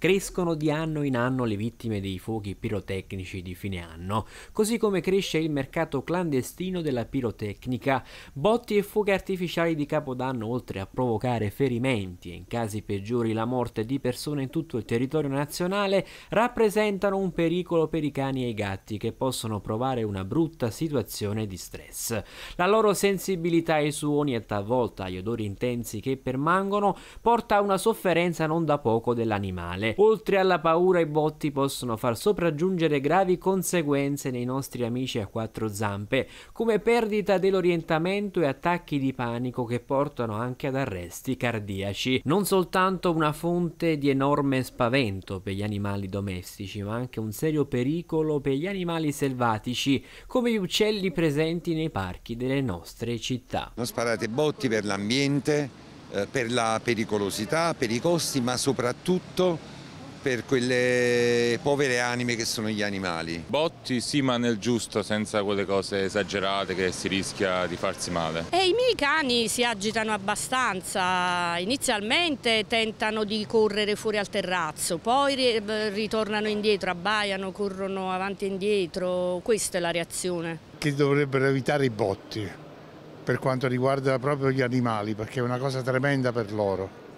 Crescono di anno in anno le vittime dei fuochi pirotecnici di fine anno, così come cresce il mercato clandestino della pirotecnica. Botti e fuochi artificiali di Capodanno, oltre a provocare ferimenti e in casi peggiori la morte di persone in tutto il territorio nazionale, rappresentano un pericolo per i cani e i gatti che possono provare una brutta situazione di stress. La loro sensibilità ai suoni e talvolta agli odori intensi che permangono porta a una sofferenza non da poco dell'animale Oltre alla paura, i botti possono far sopraggiungere gravi conseguenze nei nostri amici a quattro zampe, come perdita dell'orientamento e attacchi di panico che portano anche ad arresti cardiaci. Non soltanto una fonte di enorme spavento per gli animali domestici, ma anche un serio pericolo per gli animali selvatici, come gli uccelli presenti nei parchi delle nostre città. Non sparate botti per l'ambiente, eh, per la pericolosità, per i costi, ma soprattutto per quelle povere anime che sono gli animali. Botti sì ma nel giusto, senza quelle cose esagerate che si rischia di farsi male. E i miei cani si agitano abbastanza, inizialmente tentano di correre fuori al terrazzo, poi eh, ritornano indietro, abbaiano, corrono avanti e indietro, questa è la reazione. Che dovrebbero evitare i botti per quanto riguarda proprio gli animali perché è una cosa tremenda per loro.